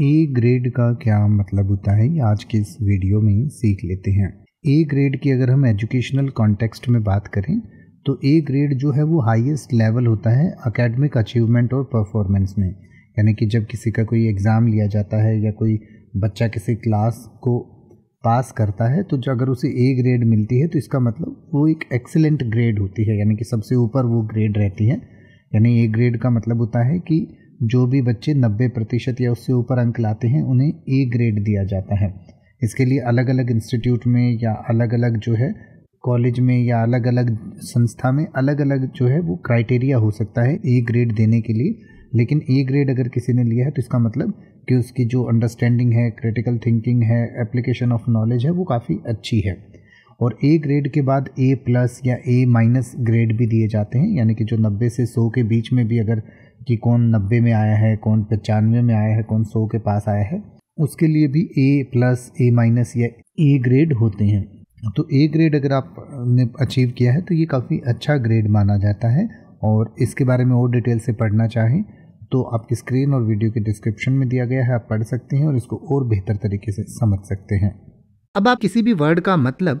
A grade का क्या मतलब होता है आज के इस वीडियो में सीख लेते हैं ए ग्रेड की अगर हम एजुकेशनल कॉन्टेक्स्ट में बात करें तो ए ग्रेड जो है वो हाईएस्ट लेवल होता है अकेडमिक अचीवमेंट और परफॉर्मेंस में यानी कि जब किसी का कोई एग्ज़ाम लिया जाता है या कोई बच्चा किसी क्लास को पास करता है तो अगर उसे ए ग्रेड मिलती है तो इसका मतलब वो एक एक्सेलेंट ग्रेड होती है यानी कि सबसे ऊपर वो ग्रेड रहती है यानी ए ग्रेड का मतलब होता है कि जो भी बच्चे 90 प्रतिशत या उससे ऊपर अंक लाते हैं उन्हें ए ग्रेड दिया जाता है इसके लिए अलग अलग इंस्टीट्यूट में या अलग अलग जो है कॉलेज में या अलग अलग संस्था में अलग अलग जो है वो क्राइटेरिया हो सकता है ए ग्रेड देने के लिए लेकिन ए ग्रेड अगर किसी ने लिया है तो इसका मतलब कि उसकी जो अंडरस्टैंडिंग है क्रिटिकल थिंकिंग है एप्लीकेशन ऑफ नॉलेज है वो काफ़ी अच्छी है और ए ग्रेड के बाद ए प्लस या ए माइनस ग्रेड भी दिए जाते हैं यानी कि जो 90 से 100 के बीच में भी अगर कि कौन नब्बे में आया है कौन पचानवे में आया है कौन सौ के पास आया है उसके लिए भी ए प्लस ए माइनस या ए ग्रेड होते हैं तो ए ग्रेड अगर आपने अचीव किया है तो ये काफ़ी अच्छा ग्रेड माना जाता है और इसके बारे में और डिटेल से पढ़ना चाहें तो आपकी स्क्रीन और वीडियो के डिस्क्रिप्शन में दिया गया है आप पढ़ सकते हैं और इसको और बेहतर तरीके से समझ सकते हैं अब आप किसी भी वर्ड का मतलब